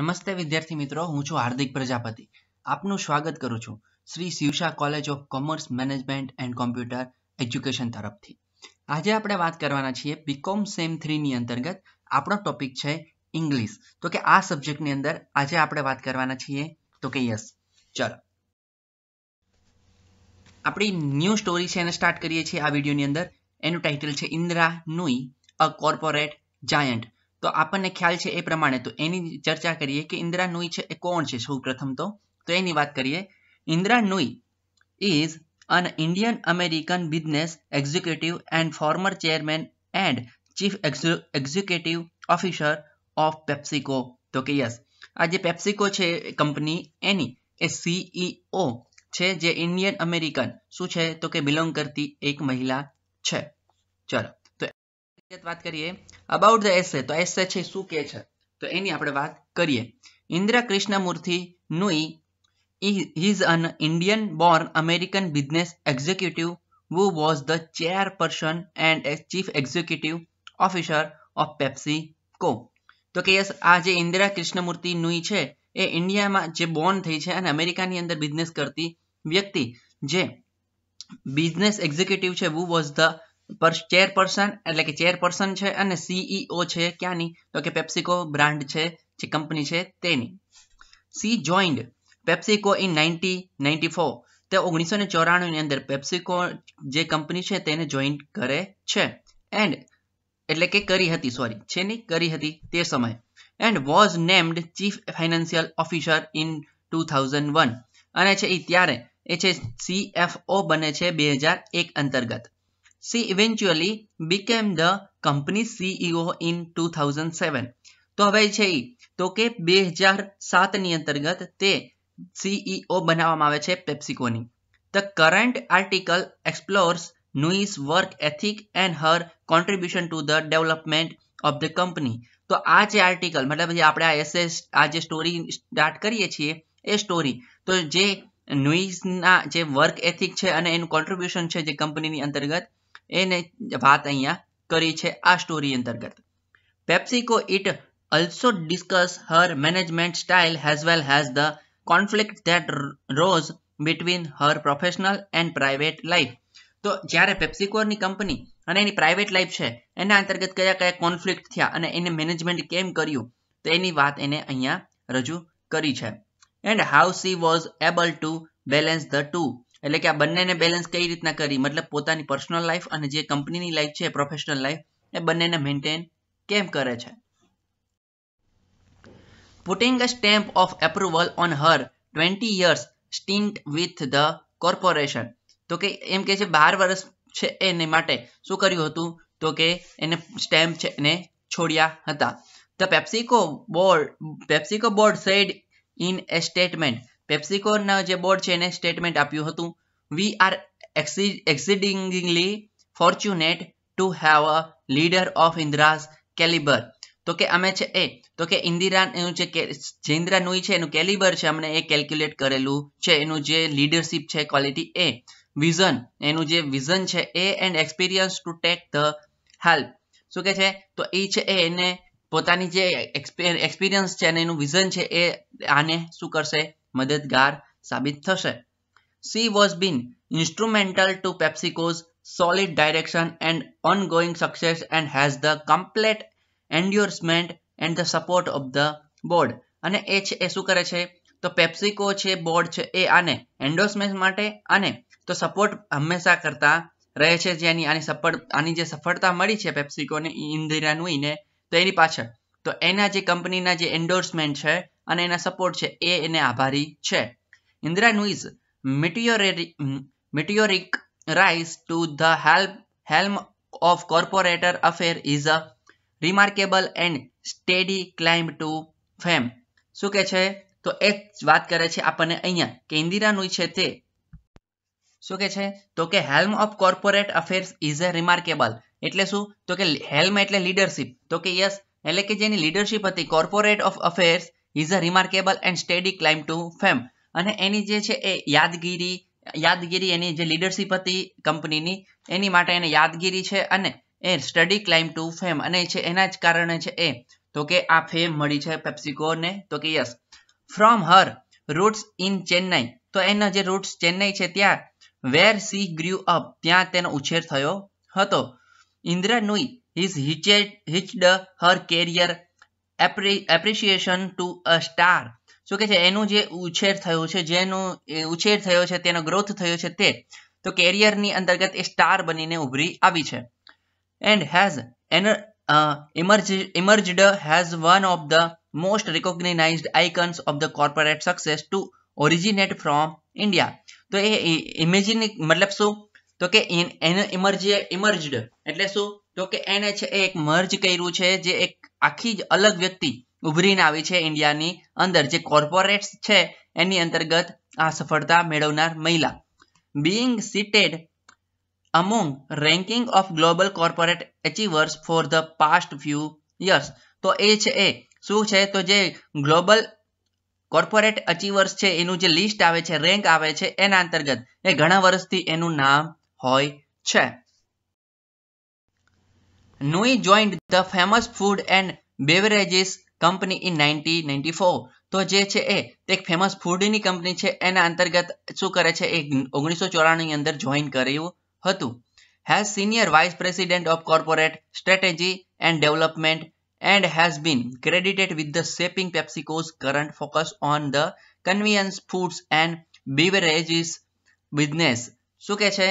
નમસ્તે વિદ્યાર્થી મિત્રો હું છું હાર્દિક પ્રજાપતિ આપનું સ્વાગત કરું છું Shri Shivsha college of commerce management and computer education તરફથી આજે આપણે વાત કરવાના છીએ બીકોમ સેમ થ્રીની અંતર્ગત આપણો ટોપિક છે ઇંગ્લિશ તો કે આ સબ્જેક્ટની અંદર આજે આપણે વાત કરવાના છીએ તો કે યસ ચાલો આપણી ન્યૂ સ્ટોરી છે એને સ્ટાર્ટ કરીએ છીએ આ વિડીયોની અંદર એનું ટાઇટલ છે Indra Nooyi a corporate giant તો આપણને ખ્યાલ છે એ પ્રમાણે તો એની ચર્ચા કરીએ કે ઇન્દિરા નુઈ છે એ કોણ છે સૌ પ્રથમ તો તો એની વાત કરીએ Indra Nooyi is an Indian American business executive and former chairman and chief executive officer of PepsiCo તો કે યસ આ જે પેપ્સિકો છે કંપની એની એ સીઈઓ e છે જે ઇન્ડિયન અમેરિકન શું છે તો કે બિલોંગ કરતી એક મહિલા છે ચલો વાત કરીએ અબાઉટ ધ એસે તો એસે છે શું કે છે તો એની આપણે વાત કરીએ Indira Krishnamurthy Nooyi is an Indian born American business executive who was the chairperson and a chief executive officer of PepsiCo. તો કે યસ આ જે ઇન્દિરા કૃષ્ણમૂર્તિ નુઈ છે એ ઇન્ડિયામાં જે બોર્ન થઈ છે અને અમેરિકાની અંદર બિઝનેસ કરતી વ્યક્તિ જે બિઝનેસ એક્ઝિક્યુટિવ છે who was the per chairperson એટલે કે ચેરપર્સન છે અને સીઈઓ e છે ક્યાંની તો કે પેપ્સિકો બ્રાન્ડ છે જે કંપની છે તેની she joined PepsiCo in ninety ninety four તે ઓગણીસો ને ચોરાણુંની અંદર પેપ્સિકો જે કંપની છે તેને જોઈન કરે છે એન્ડ એટલે કે કરી હતી સોરી છે નહીં કરી હતી તે સમય and was named chief financial officer in two thousand one અને છે એ ત્યારે એ છે સીએફઓ બને છે બે હજાર એક અંતર્ગત she eventually became the company CEO in 2007. તો હવે છે એ તો કે બે હજાર સાતની અંતર્ગત તે સીઈઓ e બનાવવામાં આવે છે પેપ્સિકોની the current article explores Nooyi's work ethic and her contribution to the development of the company તો આ જે આર્ટિકલ મતલબ જે આપણે આ એસે આ જે સ્ટોરી સ્ટાર્ટ કરીએ છીએ એ સ્ટોરી તો જે નુઈસના જે વર્ક એથિક છે અને એનું કોન્ટ્રીબ્યુશન છે જે કંપનીની અંતર્ગત એને વાત અહીંયા કરી છે આ સ્ટોરી અંતર્ગત PepsiCo it also discuss her management style has well has the conflict that rose between her professional and private life તો જ્યારે પેપ્સિકોની કંપની અને એની પ્રાઇવેટ લાઈફ છે એના અંતર્ગત કયા કયા કોન્ફ્લિક્ટ થયા અને એને મેનેજમેન્ટ કેમ કર્યું તો એની વાત એને અહીંયા રજૂ કરી છે and how she was able to balance the two એટલે કે આ બંનેને બેલેન્સ કઈ રીતના કરી મતલબ પોતાની પર્સનલ લાઈફ અને જે કંપનીની લાઈફ છે પ્રોફેશનલ લાઈફ એ બંનેને મેન્ટેન કેમ કરે છે putting a stamp of approval on her twenty years stint with the corporation તો કે એમ કે છે બાર વર્ષ છે એને માટે શું કર્યું હતું તો કે એને સ્ટેમ્પ છે એને છોડ્યા હતા the PepsiCo board PepsiCo board said in a statement પેપ્સિકોના જે બોર્ડ છે એને સ્ટેટમેન્ટ આપ્યું હતું we are exceedingly fortunate to have a leader of Indra's calibre તો કે અમે છે એ તો કે ઇન્દિરા એનું જે જૈન્દ્રા નુઈ છે એનું કેલિબર છે અમને એ કેલ્ક્યુલેટ કરેલું છે એનું જે લીડરશિપ છે ક્વોલિટી એ વિઝન એનું જે વિઝન છે એ and experience to take the help શું કે છે તો એ છે એ એને પોતાની જે એક્સપિરિયન્સ છે અને એનું વિઝન છે એ આને શું કરશે મદદગાર સાબિત થશે she was been instrumental to PepsiCo's solid direction and ongoing success and has the complete endorsement and the support of the board અને એ છે એ શું કરે છે તો પેપ્સિકો છે બોર્ડ છે એ આને એન્ડોર્સમેન્ટ માટે આને તો સપોર્ટ હંમેશા કરતા રહે છે જેની આની સફળ આની જે સફળતા મળી છે પેપ્સિકોને ઇન્દિરાનુઈને તો એની પાછળ તો એના જે કંપનીના જે એન્ડોર્સમેન્ટ છે અને એના સપોર્ટ છે એ એને આભારી છે Indira Nooyi's meteoric rise to the help helm of corporator affair is a remarkable and steady climb to fame શું કે છે તો એ જ વાત કરે છે આપણને અહીંયા કે ઇન્દિરા નુઈ છે તે શું કે છે તો કે helm of corporate affairs is a remarkable એટલે શું તો કે હેલ્મ એટલે લીડરશિપ તો કે યસ એટલે કે જેની લીડરશિપ હતી corporate of affairs is a remarkable and steady climb to fame અને એની જે છે એ યાદગીરી યાદગીરી એની જે લીડરશીપ હતી કંપનીની એની માટે એને યાદગીરી છે અને a study climb to fame અને છે એના જ કારણે છે એ તો કે આ ફેમ મળી છે પેપ્સિકોને તો કે yes from her roots in Chennai તો એના જે રૂટ્સ ચેન્નાઈ છે ત્યાં વેર સી ગ્રુ અપ ત્યાં તેનો ઉછેર થયો હતો ઇન્દ્રનુઈ his હિચેડ હિચડ Har carrier appreciation to a star શું કે છે એનું જે ઉછેર થયો છે જેનું ઉછેર થયો છે તેનો ગ્રોથ થયો છે તે તો કેરિયરની અંતર્ગત એ સ્ટાર બનીને ઉભરી આવી છે and has an emerged has one of the most recognised icons of the corporate success to originate from India તો એ ઇમેજિન મતલબ શું તો કે એનું ઇમર્જ ઇમર્જડ એટલે શું તો કે એને છે એક મર્જ કર્યું છે જે એક આખી જ અલગ વ્યક્તિ ઉભરીને આવી છે ઇન્ડિયાની અંદર જે કોર્પોરેટ્સ છે એની અંતર્ગત આ સફળતા મેળવનાર મહિલા being seated among ranking of global corporate achievers for the past few years તો એ છે એ શું છે તો જે ગ્લોબલ કોર્પોરેટ અચીવર્સ છે એનું જે લિસ્ટ આવે છે રેન્ક આવે છે એના અંતર્ગત એ ઘણા વર્ષથી એનું નામ હોય છે Nui joined the famous food and beverages company in nineteen ninety four તો જે છે એ એક ફેમસ ફૂડની કંપની છે એના અંતર્ગત શું કરે છે એ ઓગણીસો ચોરાણુંની અંદર જોઈન કર્યું હતું has senior vice president of corporate strategy and development and has been credited with the shaping PepsiCo's current focus on the convenience foods and beverages business શું કે છે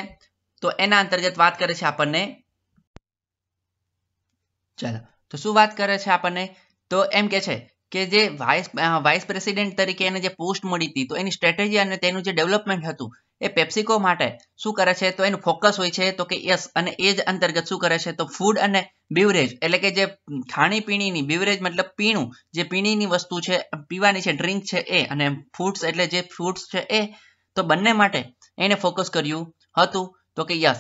તો એના અંતર્ગત વાત કરે છે આપણને ચલો તો શું વાત કરે છે આપણને તો એમ કે છે કે જે વાઇસ વાઇસ પ્રેસિડેન્ટ તરીકે એને જે પોસ્ટ મળી હતી તો એની સ્ટ્રેટેજી અને તેનું જે ડેવલપમેન્ટ હતું એ પેપ્સિકો માટે શું કરે છે તો એનું ફોકસ હોય છે તો કે યસ અને એ જ અંતર્ગત શું કરે છે તો ફૂડ અને બીવરેજ એટલે કે જે ખાણીપીણીની બિવરેજ મતલબ પીણું જે પીણીની વસ્તુ છે પીવાની છે ડ્રિંક છે એ અને ફૂડ્સ એટલે જે ફ્રૂટ્સ છે એ તો બંને માટે એને ફોકસ કર્યું હતું તો કે yes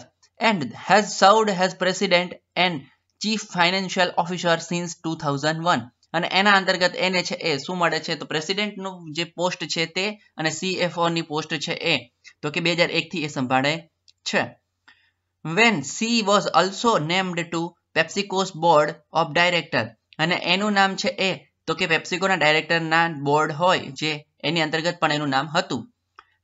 and has served has president and chief financial officer since two અને એના અંતર્ગત એને છે એ શું મળે છે તો પ્રેસિડેન્ટનું જે પોસ્ટ છે તે અને સીએફઓની પોસ્ટ છે એ તો કે બે હજાર એકથી એ સંભાળે છે when she was also named to PepsiCo's board of director અને એનું નામ છે એ તો કે પેપ્સિકોના ડાયરેક્ટરના બોર્ડ હોય જે એની અંતર્ગત પણ એનું નામ હતું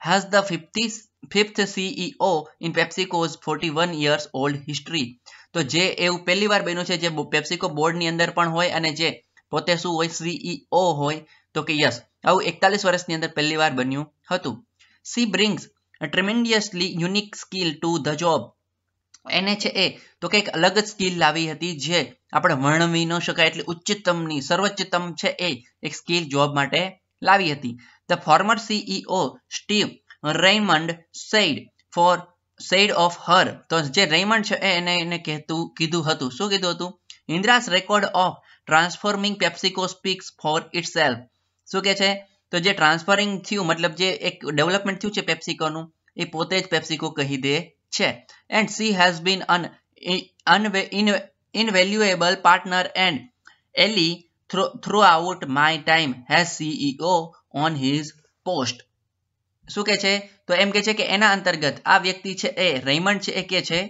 has the fifty fifth CEO in PepsiCo's forty one years old history તો જે એવું પહેલી વાર બન્યું છે જે પેપ્સિકો બોર્ડની અંદર પણ હોય અને જે પોતે શું હોય સીઈઓ e હોય તો કે યસ આવું એકતાલીસ વર્ષની અંદર પહેલી વાર બન્યું હતું she brings tremendously unique skill to the job એને છે એ તો કંઈક અલગ જ સ્કિલ લાવી હતી જે આપણે વર્ણવી ન શકાય એટલે ઉચ્ચતમની સર્વોચ્ચતમ છે એ એક સ્કિલ જોબ માટે લાવી હતી the former CEO e Steve Reinemund said for said of her તો જે રેમન્ડ છે એને એને કહેતું કીધું હતું શું કીધું હતું Indra's record of transforming PepsiCo speaks for itself શું કહે છે તો જે ટ્રાન્સફરિંગ થયું મતલબ જે એક ડેવલપમેન્ટ થયું છે પેપ્સિકોનું એ પોતે જ પેપ્સિકો કહી દે છે and she has been an invaluable partner and ally throughout my time has CEO on his post શું કે છે તો એમ કે છે કે એના અંતર્ગત આ વ્યક્તિ છે એ રેમન્ડ છે એ કે છે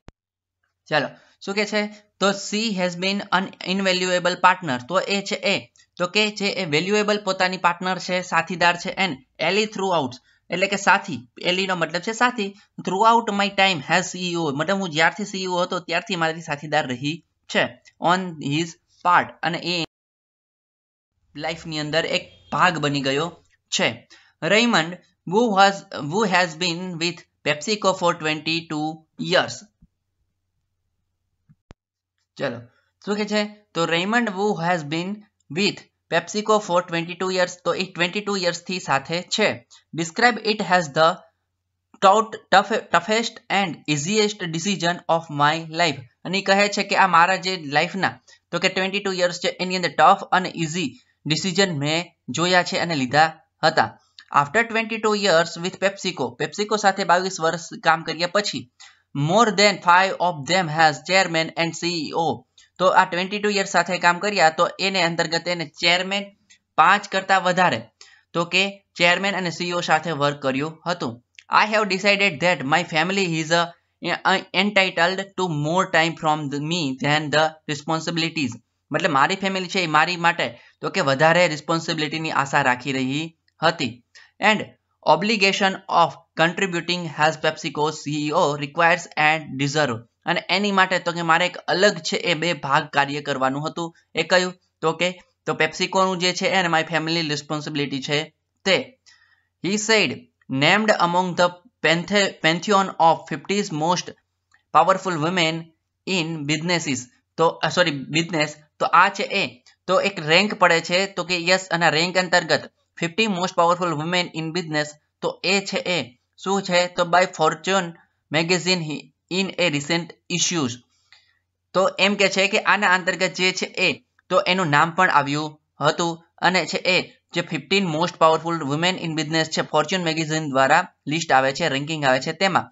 ચાલો શું કે છે તો she has been an invaluable partner તો એ છે એ તો કે છે એ વેલ્યુએબલ પોતાની પાર્ટનર છે સાથીદાર છે એન એલી થ્રુ આઉટ એટલે કે સાથી એલીનો મતલબ છે સાથી throughout my time has CEO મતલબ હું જ્યારથી સીઈઓ હતો ત્યારથી મારી સાથીદાર રહી છે ઓન હિઝ પાર્ટ અને એ લાઈફની અંદર એક ભાગ બની ગયો છે Raymond who was who has been with PepsiCo for 22 years. ચલો શું કે છે તો Raymond who has been with PepsiCo for twenty two years તો એ ટ્વેન્ટી ટુ યર્સથી સાથે છે describe it has the tot toughest and easiest decision of my life અને કહે છે કે આ મારા જે લાઈફના તો કે ટ્વેન્ટી ટુ યર્સ છે એની અંદર ટફ અને ઇઝી ડિસિઝન મેં જોયા છે અને લીધા હતા after twenty two years with PepsiCo PepsiCo સાથે બાવીસ વર્ષ કામ કર્યા પછી more than five of them has chairman and CEO તો આ ટ્વેન્ટી ટુ યર્સ સાથે કામ કર્યા તો એને અંતર્ગત એને ચેરમેન પાંચ કરતાં વધારે તો કે ચેરમેન અને સીઈઓ સાથે વર્ક કર્યું હતું I have decided that my family is a entitled to more time from me then the responsibilities મતલબ મારી ફેમિલી છે એ મારી માટે તો કે વધારે રિસ્પોન્સિબિલિટીની આશા રાખી રહી હતી and obligation of contributing as PepsiCo CEO requires and deserve અને એની માટે તો કે મારે એક અલગ છે એ બે ભાગ કાર્ય કરવાનું હતું એ કયું તો કે તો પેપ્સિકોનું જે છે એને માય ફેમિલી રિસ્પોન્સિબિલિટી છે તે he said named among the panthe pantheon of fifties most powerful women in businesses તો સોરી uh, બિઝનેસ તો આ છે એ તો એક રેન્ક પડે છે તો કે યસ અને રેન્ક અંતર્ગત fifty most powerful women in business તો એ છે એ શું છે તો by Fortune magazine in a recent issues તો એમ કે છે કે આના અંતર્ગત જે છે એ તો એનું નામ પણ આવ્યું હતું અને છે એ જે fifteen most powerful women in business છે ફોર્ચ્યુન મેગેઝિન દ્વારા લિસ્ટ આવે છે રેન્કિંગ આવે છે તેમાં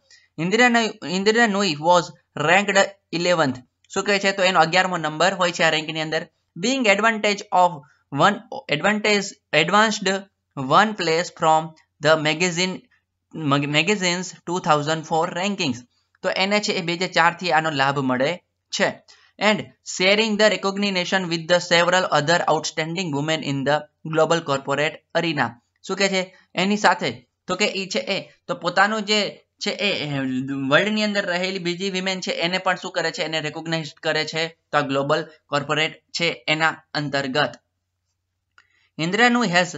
Indira Indira Nooyi was ranked eleventh શું કહે છે તો એનો અગિયારમો નંબર હોય છે આ રેન્કની અંદર being advantage of one advantage advanced one place from the magazine thousand four ranking તો એને છે એ બે હજાર થી આનો લાભ મળે છે and sharing the recognition with the several other outstanding women in the global corporate arena શું કે છે એની સાથે તો કે એ છે એ તો પોતાનું જે છે એ વર્લ્ડની અંદર રહેલી બીજી વિમેન છે એને પણ શું કરે છે એને રેકોગ્નાઇઝ કરે છે તો આ ગ્લોબલ કોર્પોરેટ છે એના અંતર્ગત Hindranu has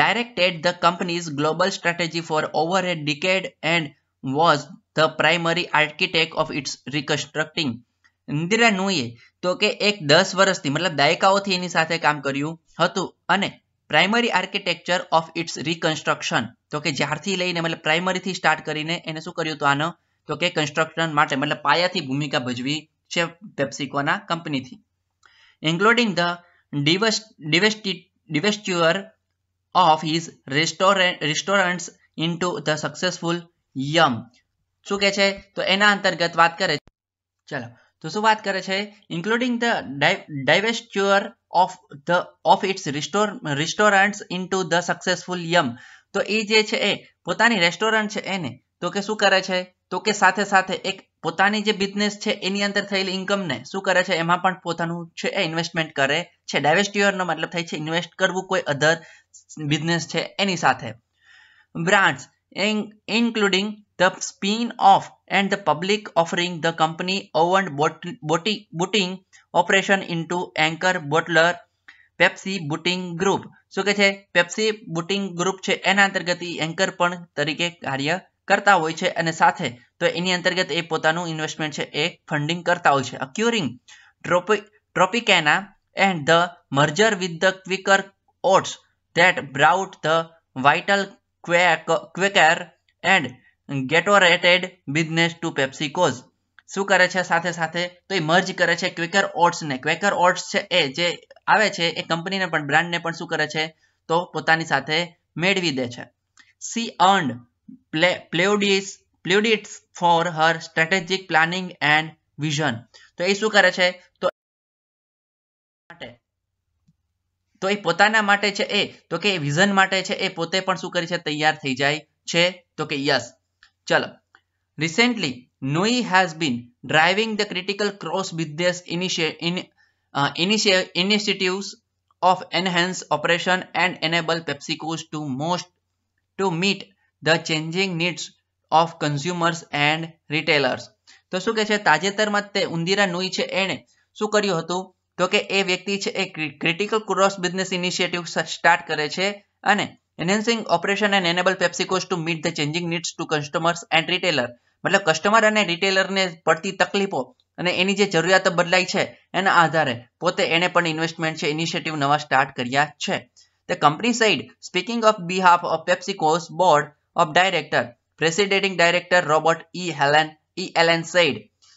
directed the company's global strategy for over a decade and was the primary architect of its reconstructing Indira નુએ તો કે એક દસ વર્ષથી મતલબ દાયકાઓથી એની સાથે કામ કર્યું હતું અને primary architecture of its reconstruction તો કે જ્યારથી લઈને મતલબ પ્રાઇમરીથી સ્ટાર્ટ કરીને એને શું કર્યું હતું આનો તો કે કન્સ્ટ્રક્શન માટે મતલબ પાયાથી ભૂમિકા ભજવી છે પેપ્સિકોના કંપનીથી including the divest divestiture of his restaurant restaurants into the successful yum શું કહે છે તો એના અંતર્ગત વાત કરે ચલો તો શું વાત કરે છે including the divestiture of the of its restore restaurants into the successful Yum તો એ જે છે એ પોતાની રેસ્ટોરન્ટ છે એને તો કે શું કરે છે તો કે સાથે સાથે એક પોતાની જે બિઝનેસ છે એની અંદર થયેલી ઇન્કમને શું કરે છે એમાં પણ પોતાનું છે એ ઇન્વેસ્ટમેન્ટ કરે છે ડાયવેસ્ટ્યુઅરનો મતલબ થાય છે ઇન્વેસ્ટ કરવું કોઈ અધર બિઝનેસ છે એની સાથે brands including the spin off and the public offering the company own bot bottling operation into anchor bottler Pepsi bottling group શું કે છે પેપ્સી બુટિંગ ગ્રુપ છે એના અંતર્ગત એન્કર પણ તરીકે કાર્ય કરતા હોય છે અને સાથે તો એની અંતર્ગત એ પોતાનું ઇન્વેસ્ટમેન્ટ છે એ ફંડિંગ કરતા હોય છે acquiring Tropicana and the merger with the Quaker oats that brought the vital Quaker and Gatorade business to PepsiCo's શું કરે છે સાથે સાથે તો એ મર્જ કરે છે ક્વિકર ઓટ્સને ક્વેકર ઓટ્સ છે એ જે આવે છે એ કંપનીને પણ બ્રાન્ડને પણ શું કરે છે તો પોતાની સાથે મેળવી દે છે she earned plaudits for her strategic planning and vision તો એ શું કરે છે તો તો એ પોતાના માટે છે એ તો કે વિઝન માટે છે એ પોતે પણ શું કરી છે તૈયાર થઈ જાય છે તો કે યસ ચલો recently Nooyi has been driving the critical cross business initiatives of enhance operation and enable PepsiCo's to most to meet the changing needs of consumers and retailers તો શું કે છે તાજેતરમાં તે ઉંદિરા નુઈ છે એણે શું કર્યું હતું તો કે એ વ્યક્તિ છે એ critical cross business initiative start કરે છે અને enhancing operation and enable PepsiCos to meet the changing needs to customers and retailer મતલબ કસ્ટમર અને રિટેલરને પડતી તકલીફો અને એની જે જરૂરિયાતો બદલાઈ છે એના આધારે પોતે એને પણ ઇન્વેસ્ટમેન્ટ છે ઇનિશિયેટિવ નવા સ્ટાર્ટ કર્યા છે The company said, speaking of behalf of PepsiCo's board, of Director presiding director Robert E Helen E Allen said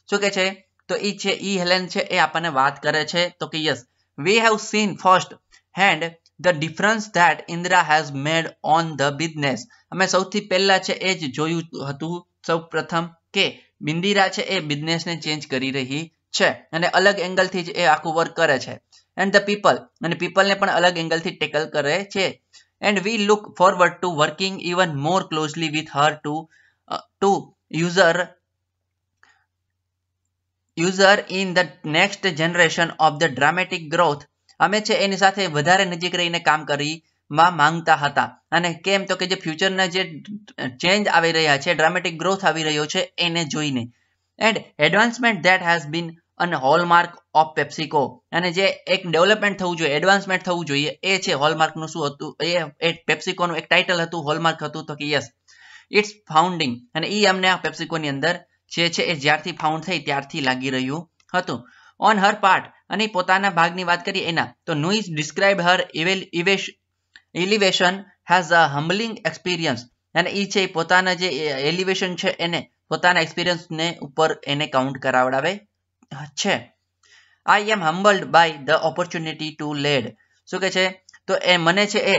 શું કે છે તો ઈ છે ઈ e. હેલેન છે એ આપણને વાત કરે છે તો કે yes we have seen first hand the difference that Indira has made on the business અમે સૌથી પહેલા છે એ જ જોયું હતું સૌ પ્રથમ કે બિંદિરા છે એ બિઝનેસને ચેન્જ કરી રહી છે અને અલગ એંગલથી જ એ આખું વર્ક કરે છે એન્ડ ધ પીપલ અને પીપલને પણ અલગ એંગલથી ટેકલ કરે છે and we look forward to working even more closely with her to uh, to user user in the next generation of the dramatic growth અમે છે એની સાથે વધારે નજીક રહીને કામ કરીમાં માંગતા હતા અને કેમ તો કે જે ફ્યુચરના જે ચેન્જ આવી રહ્યા છે ડ્રામેટિક ગ્રોથ આવી રહ્યો છે એને જોઈને and advancement that has been અને હોલમાર્ક ઓફ પેપ્સિકો અને જે એક ડેવલપમેન્ટ થવું જોઈએ એડવાન્સમેન્ટ થવું જોઈએ એ છે હોલમાર્કનું શું હતું એ એક પેપ્સિકોનું એક ટાઇટલ હતું હોલમાર્ક હતું તો કે યસ ઇટ્સ ફાઉન્ડિંગ અને એ એમને આ પેપ્સિકોની અંદર જે છે એ જ્યારથી ફાઉન્ડ થઈ ત્યારથી લાગી રહ્યું હતું ઓન હર પાર્ટ અને પોતાના ભાગની વાત કરીએ એના તો Nooyi's describe her eve elevation has a humbling experience અને એ છે પોતાના જે એલિવેશન છે એને પોતાના એક્સપિરિયન્સને ઉપર એને કાઉન્ટ કરાવડાવે છે I am humbled by the opportunity to lead શું કે છે તો એ મને છે એ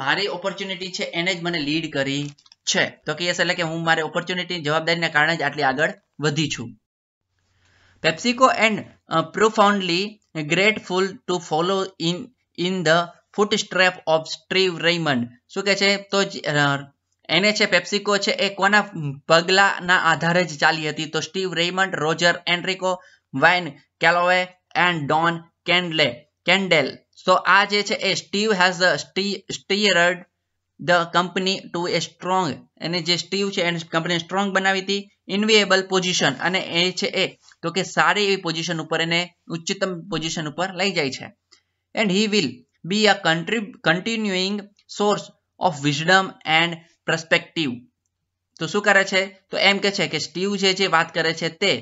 મારી ઓપોર્ચ્યુનિટી છે એને જ મને લીડ કરી છે તો કે એટલે કે હું મારી ઓપોર્ચ્યુનિટી જવાબદારીને કારણે જ આટલી આગળ વધી છું PepsiCo and profoundly grateful to follow in in the foot strap of Steve Raymond શું કે છે તો એને છે પેપ્સિકો છે એ કોના પગલાના આધારે જ ચાલી હતી તો Steve Raymond Roger Enrico Wayne Calloway and Don Kendall Kendall so આ જે છે એ Steve has steered the company to a strong એને જે સ્ટીવ છે એને કંપની સ્ટ્રોંગ બનાવી હતી ઇન્વિએબલ પોઝિશન અને એ છે એ તો કે સારી એવી પોઝિશન ઉપર એને ઉચ્ચતમ પોઝિશન ઉપર લઈ જાય છે and he will be a country continuing source of wisdom and perspective તો શું કરે છે તો એમ કે છે કે સ્ટીવ જે જે વાત કરે છે તે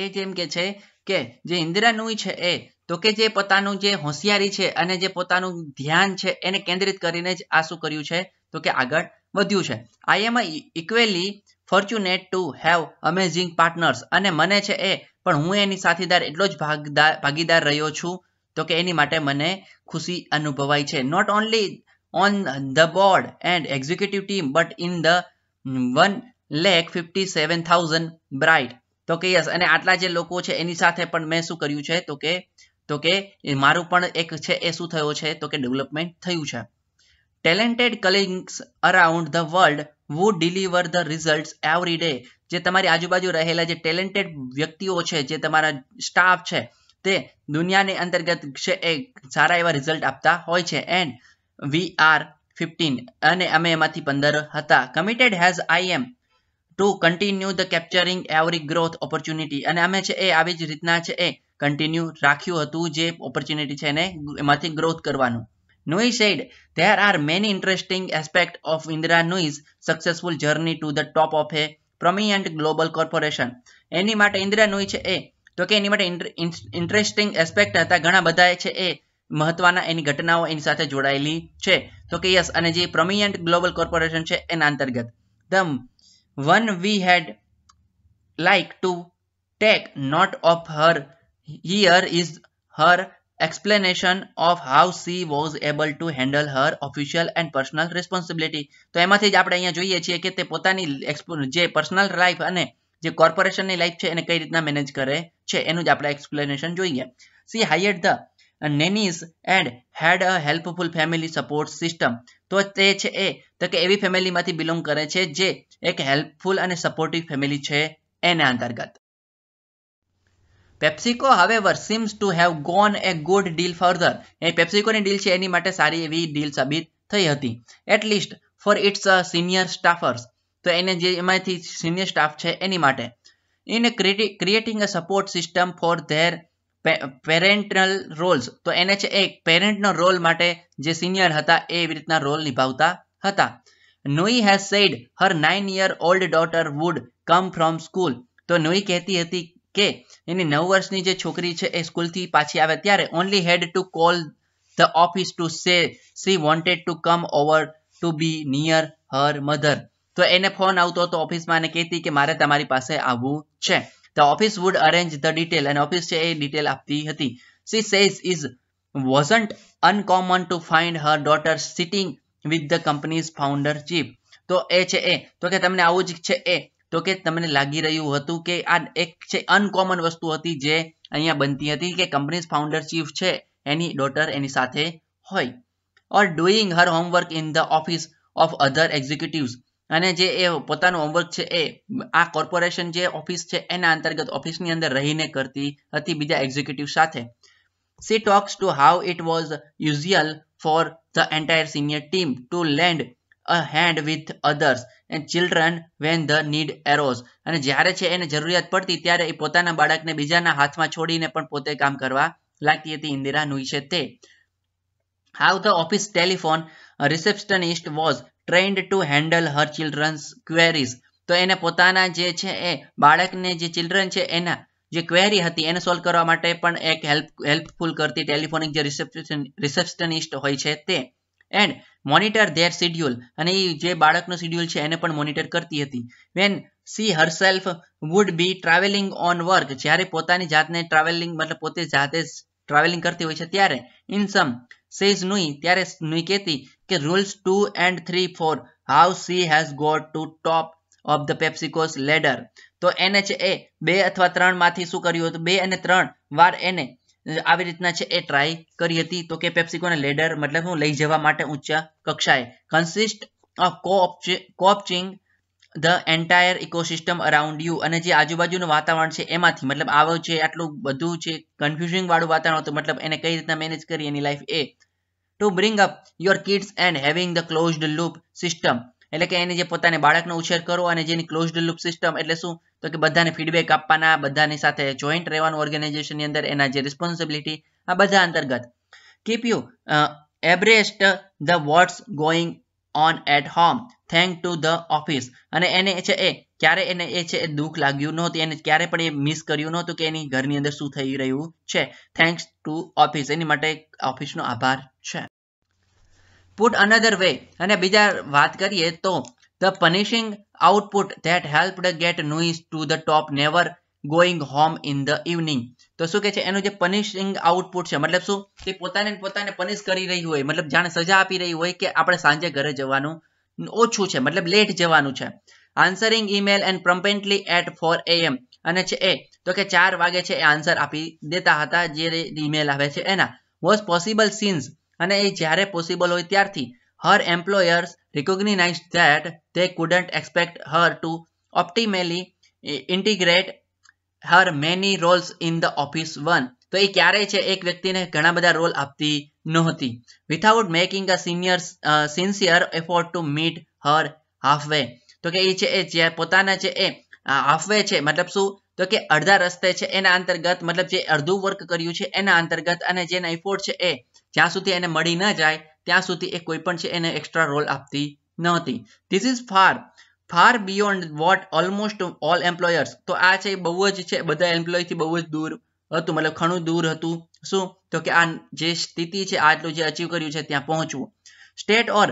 એ જેમ કે છે કે જે ઇન્દિરા નુઈ છે એ તો કે જે પોતાનું જે હોશિયારી છે અને જે પોતાનું ધ્યાન છે એને કેન્દ્રિત કરીને જ આ શું કર્યું છે તો કે આગળ વધ્યું છે I am equally fortunate to have amazing partners અને મને છે એ પણ હું એની સાથીદાર એટલો જ ભાગદાર ભાગીદાર રહ્યો છું તો કે એની માટે મને ખુશી અનુભવાય છે not only on the board and executive team but in the 1 mm, lakh 57000 bride તો કે યસ અને આટલા જે લોકો છે એની સાથે પણ મેં શું કર્યું છે તો કે તો કે મારું પણ એક છે એ શું થયો છે તો કે ડેવલપમેન્ટ થયું છે talented colleagues around the world who deliver the result every day જે તમારી આજુબાજુ રહેલા જે ટેલેન્ટેડ વ્યક્તિઓ છે જે તમારા સ્ટાફ છે તે દુનિયાની અંતર્ગત છે એ સારા એવા રિઝલ્ટ આપતા હોય છે એન્ડ વી આર ફિફ્ટીન અને અમે એમાંથી પંદર હતા committed has I am to continue the capturing every growth opportunity અને અમે છે એ આવી જ રીતના છે એ કન્ટિન્યુ રાખ્યું હતું જે ઓપોર્ચ્યુનિટી છે એને એમાંથી ગ્રોથ કરવાનું Nui said, there are many interesting aspects of Indira Nui's successful journey to the top of a prominent global corporation. એની માટે ઇન્દિરા નુઈ છે એ તો કે એની માટે ઇન્ટરેસ્ટિંગ એસ્પેક્ટ હતા ઘણા બધા છે એ મહત્વના એની ઘટનાઓ એની સાથે જોડાયેલી છે તો કે યસ અને જે પ્રમિયન્ટ ગ્લોબલ કોર્પોરેશન છે એના અંતર્ગત the one we had like to take note of her here is her explanation of how she was able to handle her official and personal responsibility તો એમાંથી જ આપણે અહીંયા જોઈએ છીએ કે તે પોતાની જે પર્સનલ લાઈફ અને જે કોર્પોરેશનની લાઈફ છે એને કઈ રીતના મેનેજ કરે છે એનું જ આપણે એક્સપ્લેનેશન જોઈએ she hire the nannies and had a helpful family support system તો તે છે એ તો કે એવી ફેમિલીમાંથી બિલોંગ કરે છે જે એક હેલ્પફુલ અને સપોર્ટિવ ફેમિલી છે એના અંતર્ગત પેપ્સિકો હવે seems to have gone a good deal further એ પેપ્સિકોની ડીલ છે એની માટે સારી એવી ડીલ સાબિત થઈ હતી at least for its senior staffers તો એને જે એમાંથી સિનિયર સ્ટાફ છે એની માટે in creating a support system for their parental roles તો એને છે એ પેરેન્ટનો રોલ માટે જે સિનિયર હતા એ એવી રીતના રોલ નિભાવતા હતા Nooyi has said her nine year old daughter would come from school તો નોઈ કહેતી હતી કે એની નવ વર્ષની જે છોકરી છે એ સ્કૂલથી પાછી આવે ત્યારે only had to call the office to say she wanted to come over to be near her mother તો એને ફોન આવતો હતો ઓફિસમાં અને કહેતી કે મારે તમારી પાસે આવવું છે The office would arrange the detail અને ઓફિસ છે એ ડિટેલ આપતી હતી. She says is wasn't uncommon to find her daughter sitting with the company's founder chief. તો એ છે એ તો કે તમને આવું જ છે એ તો કે તમને લાગી રહ્યું હતું કે આ એક છે અનકોમન વસ્તુ હતી જે અહીંયા બનતી હતી કે કંપનીઝ ફાઉન્ડર ચીફ છે એની ડોટર એની સાથે હોય or doing her homework in the office of other executives અને જે એ પોતાનું હોમવર્ક છે એ આ કોર્પોરેશન જે ઓફિસ છે એના અંતર્ગત ઓફિસની અંદર રહીને કરતી હતી બીજા એક્ઝિક્યુટિવ સાથે she talks to how it was usual for the entire senior team to lend a hand with others and children when the need arose અને જ્યારે છે એને જરૂરિયાત પડતી ત્યારે એ પોતાના બાળકને બીજાના હાથમાં છોડીને પણ પોતે કામ કરવા લાગતી હતી ઇન્દિરા નુઈશે તે how the office telephone receptionist was trained to handle her children's queries તો એને પોતાના જે છે એ બાળકને જે ચિલ્ડ્રન છે એના જે ક્વેરી હતી એને સોલ્વ કરવા માટે પણ એક હેલ્પ હેલ્પફુલ કરતી ટેલિફોનિક જે રિસેપ્શન રિસેપ્શનિસ્ટ હોય છે તે એન્ડ મોનિટર ધેર શિડ્યુલ અને એ જે બાળકનું શિડ્યુલ છે એને પણ મોનિટર કરતી હતી when she herself would be travelling on work જ્યારે પોતાની જાતને ટ્રાવેલિંગ મતલબ પોતે જાતે ટ્રાવેલિંગ કરતી હોય છે ત્યારે ઇન સમ સેઝ નુઈ ત્યારે નુઈ કહેતી કે rules 2 and 3 for how she has got to top of the PepsiCo's ladder તો એને છે એ બે અથવા ત્રણ માંથી શું કર્યું હતું બે અને ત્રણ વાર એને આવી રીતના છે એ ટ્રાય કરી હતી તો કે પેપ્સિકોને લેડર મતલબ હું લઈ જવા માટે ઊંચા કક્ષાએ consist of coping the entire ecosystem around you અને જે આજુબાજુનું વાતાવરણ છે એમાંથી મતલબ આવો છે આટલું બધું છે કન્ફ્યુઝિંગ વાળું વાતાવરણ હતું મતલબ એને કઈ રીતના મેનેજ કરી એની લાઈફ એ to bring up your kids and having the closed loop system એટલે કે એને જે પોતાને બાળકનો ઉછેર કરો અને જેની ક્લોઝડ લૂપ સિસ્ટમ એટલે શું તો કે બધાને ફીડબેક આપવાના બધાની સાથે જોઈન્ટ રહેવાનું ઓર્ગેનાઇઝેશનની અંદર એના જે રિસ્પોન્સિબિલિટી આ બધા અંતર્ગત keep you abreast the what's going on at home thank to the office અને એને છે એ ક્યારે એને એ છે એ દુઃખ લાગ્યું નહોતું એને ક્યારે પણ એ મિસ કર્યું નહોતું કે એની ઘરની અંદર શું થઈ રહ્યું છે થેન્ક્સ ટુ ઓફિસ એની માટે ઓફિસનો આભાર છે પુટ another વે અને બીજા વાત કરીએ તો the punishing output that helped get Nooyi's to the top never going home in the evening તો શું કે છે એનું જે પનિશિંગ આઉટપુટ છે મતલબ શું તે પોતાને પોતાને પનિશ કરી રહી હોય મતલબ જાણે સજા આપી રહી હોય કે આપણે સાંજે ઘરે જવાનું ઓછું છે મતલબ લેટ જવાનું છે answering email and promptly at four AM અને છે એ તો કે ચાર વાગે છે એ આન્સર આપી દેતા હતા જે ઈમેલ આવે છે એના વોઝ પોસિબલ સીન્સ અને એ જ્યારે પોસિબલ હોય ત્યારથી her employers recognise that they couldn't expect her to optimally integrate her many roles in the office one તો એ ક્યારેય છે એક વ્યક્તિને ઘણા બધા રોલ આપતી નહોતી without making a senior sincere effort to meet her halfway તો કે એ છે એ જે પોતાના છે એ હાફવે છે મતલબ શું તો કે અડધા રસ્તે છે એના અંતર્ગત મતલબ જે અડધું વર્ક કર્યું છે એના અંતર્ગત અને જેના એફોર્ટ છે એ જ્યાં સુધી એને મળી ન જાય ત્યાં સુધી એ કોઈ પણ છે એને એક્સ્ટ્રા રોલ આપતી નહોતી this is far far beyond what almost all employers તો આ છે બહુ જ છે બધા એમ્પ્લોયથી બહુ જ દૂર હતું મતલબ ઘણું દૂર હતું શું તો કે આ જે સ્થિતિ છે આટલું જે અચીવ કર્યું છે ત્યાં પહોંચવું state or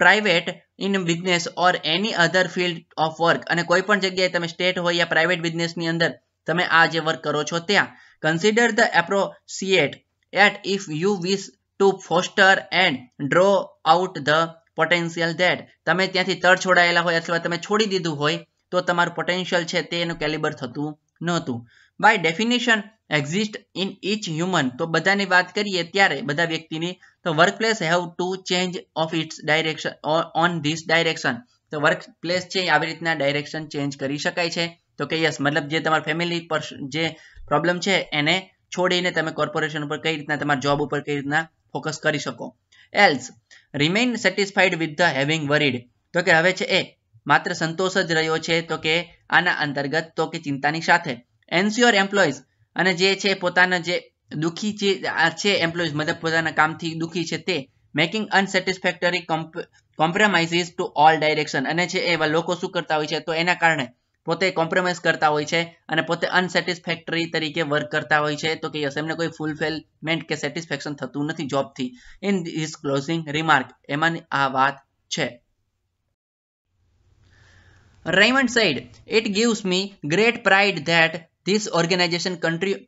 private in business or any other field of work અને કોઈ પણ જગ્યાએ તમે સ્ટેટ હોય યા પ્રાઇવેટ બિઝનેસની અંદર તમે આ જે વર્ક કરો છો ત્યાં consider the appreciate yet if you wish to foster and draw out the potential that તમે ત્યાંથી તર છોડાયેલા હોય અથવા તમે છોડી દીધું હોય તો તમારું પોટેન્શિયલ છે તે એનું કેલિબર થતું નહોતું by definition exist in each human તો બધાની વાત કરીએ ત્યારે બધા વ્યક્તિની તો work place have to change of its direction on this direction તો વર્ક પ્લેસ છે આવી રીતના ડાયરેક્શન ચેન્જ કરી શકાય છે તો કે યસ મતલબ જે તમારા ફેમિલી પર જે પ્રોબ્લેમ છે એને છોડીને તમે કોર્પોરેશન ઉપર કઈ રીતના તમારા જોબ ઉપર કઈ રીતના ફોકસ કરી શકો else remain satisfied with the having worried તો કે હવે છે એ માત્ર સંતોષ જ રહ્યો છે તો કે આના અંતર્ગત તો કે ચિંતાની સાથે એન્સ્યોર એમ્પ્લોઈઝ અને જે છે પોતાના જે દુઃખી જે છે એમ્પ્લોઈઝ મતલબ પોતાના કામથી દુઃખી છે તે making unsatisfactory compromises to all direction અને છે એવા લોકો શું કરતા હોય છે તો એના કારણે પોતે કોમ્પ્રોમાઇઝ કરતા હોય છે અને પોતે અનસેટિસ્ફેક્ટરી તરીકે વર્ક કરતા હોય છે તો કે યસ એમને કોઈ ફૂલફિલમેન્ટ કે સેટિસ્ફેક્શન થતું નથી જોબથી ઇન ધીસ ક્લોઝિંગ રિમાર્ક એમાંની આ વાત છે Raymond said it gives me great pride that this organisation country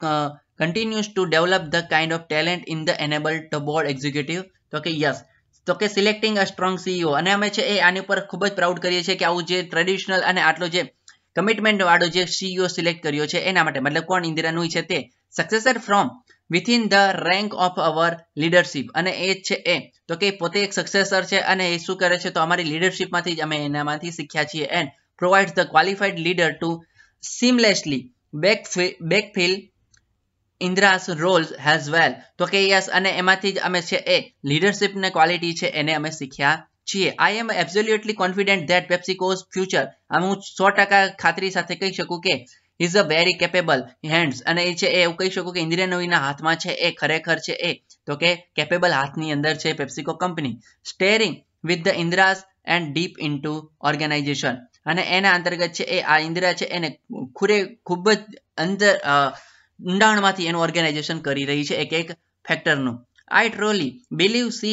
continues to develop the kind of talent in the enabled to board executive તો કે યસ તો કે સિલેક્ટિંગ અ સ્ટ્રોંગ સીઈઓ અને અમે છે એ આની ઉપર ખૂબ જ પ્રાઉડ કરીએ છીએ કે આવું જે ટ્રેડિશનલ અને આટલો જે કમિટમેન્ટ વાળો જે સીઈઓ સિલેક્ટ e કર્યો છે એના માટે મતલબ કોણ ઇન્દિરા નુઈ છે તે successor from within the rank of our leadership અને એ છે એ તો કે પોતે એક સક્સેસર છે અને એ શું કરે છે તો અમારી લીડરશીપમાંથી જ અમે એનામાંથી શીખ્યા છીએ and provide the qualified leader to seamlessly backfill Indra's roles has well તો કે યસ અને એમાંથી જ અમે છે એ લીડરશીપને ક્વોલિટી છે એને અમે શીખ્યા છીએ I am absolutely confident that PepsiCo's future આમ હું સો ટકા ખાતરી સાથે કહી શકું કે is a very capable hands અને એ છે એવું કહી શકું કે ઇન્દ્રિય નવીના હાથમાં છે એ ખરેખર છે એ તો કે કેપેબલ હાથની અંદર છે PepsiCo company steering with the Indra's and deep into organization અને એના અંતર્ગત છે એ આ ઇન્દ્રા છે એને ખુરે ખૂબ જ અંદર ઊંડાણમાંથી એનું ઓર્ગેનાઇઝેશન કરી રહી છે એક એક ફેક્ટરનું I truly believe she,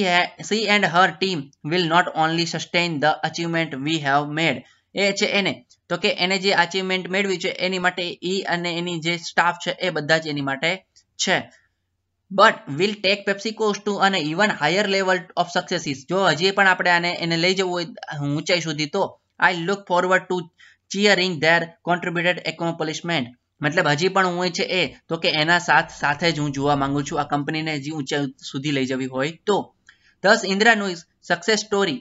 she and her team will not only sustain the achievement we have made. એ છે એને તો કે એને જે અચીવમેન્ટ મેળવી છે એની માટે ઈ અને એની જે સ્ટાફ છે એ બધા જ એની માટે છે but will take PepsiCo's to અને even higher level of successes જો હજી પણ આપણે આને એને લઈ જવું હોય ઊંચાઈ સુધી તો I look forward to cheering their contributed accomplishment મતલબ હજી પણ હું છે એ તો કે એના સાથ સાથે જ હું જોવા માંગુ છું આ કંપનીને હજી ઊંચા સુધી લઈ જવી હોય તો દસ ઇન્દ્રાનુઈસ success story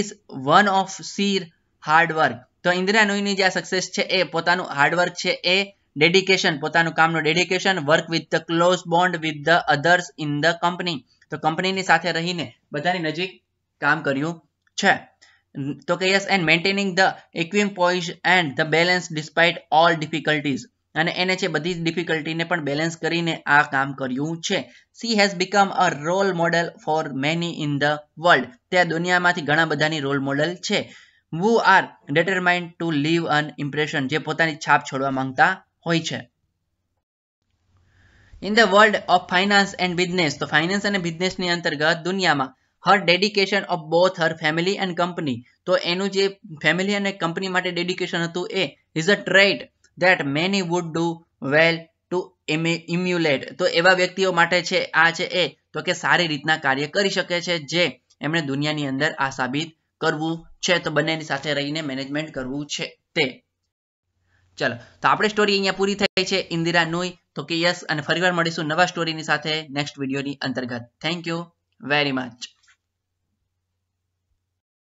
is one of સીર hard work તો ઇન્દ્રાનુઈની જે આ સક્સેસ છે એ પોતાનું હાર્ડવર્ક છે એ ડેડિકેશન પોતાનું કામનું dedication work with the close bond with the others in the company તો કંપનીની સાથે રહીને બધાની નજીક કામ કર્યું છે તો કે yes and maintaining the equipoise and the balance despite all difficulties અને એને છે બધી જ ડિફિકલ્ટીને પણ બેલેન્સ કરીને આ કામ કર્યું છે she has become a role model for many in the world તે દુનિયામાંથી ઘણા બધાની રોલ મોડલ છે who are determined to leave an impression જે પોતાની છાપ છોડવા માંગતા હોય છે in the world of finance and business તો ફાઇનાન્સ અને બિઝનેસની અંતર્ગત દુનિયામાં her dedication of both her family and company તો એનું જે ફેમિલી અને કંપની માટે ડેડિકેશન હતું એ is a trait that many would do well to emulate તો એવા વ્યક્તિઓ માટે છે આ છે એ તો કે સારી રીતના કાર્ય કરી શકે છે જે એમણે દુનિયાની અંદર આ સાબિત કરવું છે તો બંનેની સાથે રહીને મેનેજમેન્ટ કરવું છે તે ચલો તો આપણે સ્ટોરી અહીંયા પૂરી થઈ છે ઇન્દિરા નોઈ તો કે યસ અને ફરીવાર મળીશું નવા સ્ટોરીની સાથે નેક્સ્ટ વિડીયોની અંતર્ગત થેન્ક યુ વેરી મચ